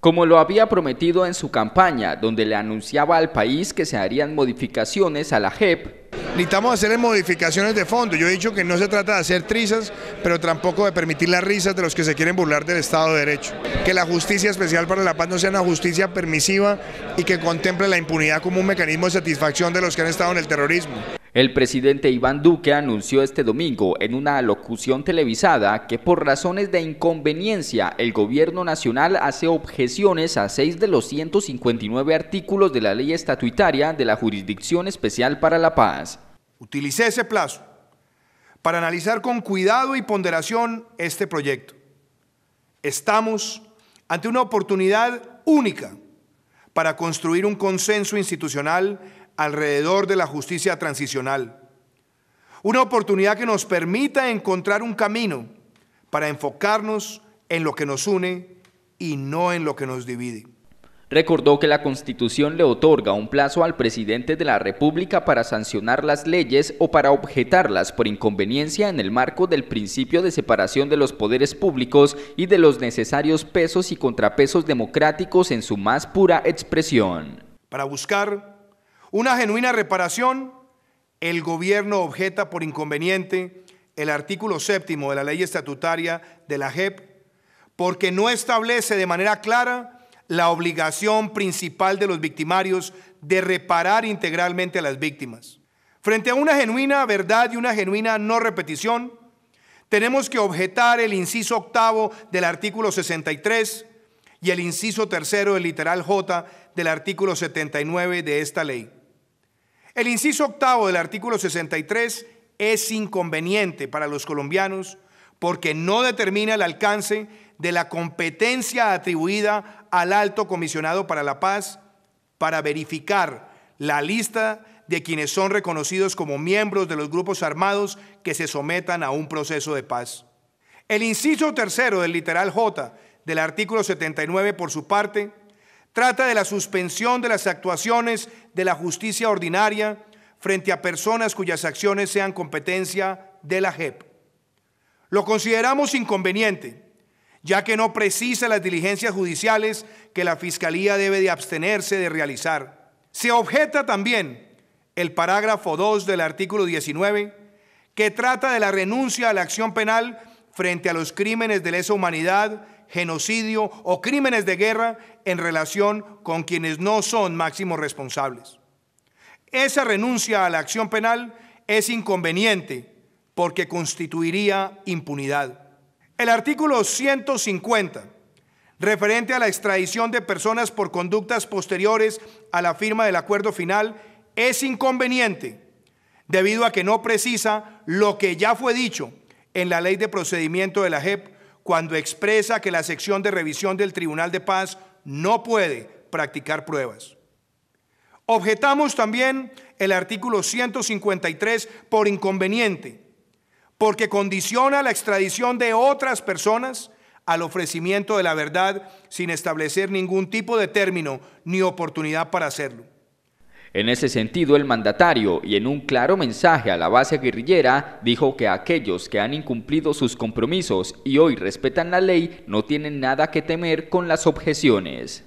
Como lo había prometido en su campaña, donde le anunciaba al país que se harían modificaciones a la JEP. Necesitamos hacerle modificaciones de fondo. Yo he dicho que no se trata de hacer trizas, pero tampoco de permitir las risas de los que se quieren burlar del Estado de Derecho. Que la justicia especial para la paz no sea una justicia permisiva y que contemple la impunidad como un mecanismo de satisfacción de los que han estado en el terrorismo. El presidente Iván Duque anunció este domingo en una alocución televisada que por razones de inconveniencia el gobierno nacional hace objeciones a seis de los 159 artículos de la ley estatutaria de la Jurisdicción Especial para la Paz. Utilicé ese plazo para analizar con cuidado y ponderación este proyecto. Estamos ante una oportunidad única para construir un consenso institucional alrededor de la justicia transicional. Una oportunidad que nos permita encontrar un camino para enfocarnos en lo que nos une y no en lo que nos divide. Recordó que la Constitución le otorga un plazo al presidente de la República para sancionar las leyes o para objetarlas por inconveniencia en el marco del principio de separación de los poderes públicos y de los necesarios pesos y contrapesos democráticos en su más pura expresión. Para buscar una genuina reparación, el gobierno objeta por inconveniente el artículo séptimo de la ley estatutaria de la JEP, porque no establece de manera clara la obligación principal de los victimarios de reparar integralmente a las víctimas. Frente a una genuina verdad y una genuina no repetición, tenemos que objetar el inciso octavo del artículo 63 y el inciso tercero del literal J del artículo 79 de esta ley. El inciso octavo del artículo 63 es inconveniente para los colombianos porque no determina el alcance de la competencia atribuida al alto comisionado para la paz para verificar la lista de quienes son reconocidos como miembros de los grupos armados que se sometan a un proceso de paz. El inciso tercero del literal J del artículo 79, por su parte, Trata de la suspensión de las actuaciones de la justicia ordinaria frente a personas cuyas acciones sean competencia de la JEP. Lo consideramos inconveniente, ya que no precisa las diligencias judiciales que la Fiscalía debe de abstenerse de realizar. Se objeta también el parágrafo 2 del artículo 19, que trata de la renuncia a la acción penal frente a los crímenes de lesa humanidad genocidio o crímenes de guerra en relación con quienes no son máximos responsables. Esa renuncia a la acción penal es inconveniente porque constituiría impunidad. El artículo 150, referente a la extradición de personas por conductas posteriores a la firma del acuerdo final, es inconveniente debido a que no precisa lo que ya fue dicho en la ley de procedimiento de la JEP cuando expresa que la sección de revisión del Tribunal de Paz no puede practicar pruebas. Objetamos también el artículo 153 por inconveniente, porque condiciona la extradición de otras personas al ofrecimiento de la verdad sin establecer ningún tipo de término ni oportunidad para hacerlo. En ese sentido, el mandatario, y en un claro mensaje a la base guerrillera, dijo que aquellos que han incumplido sus compromisos y hoy respetan la ley no tienen nada que temer con las objeciones.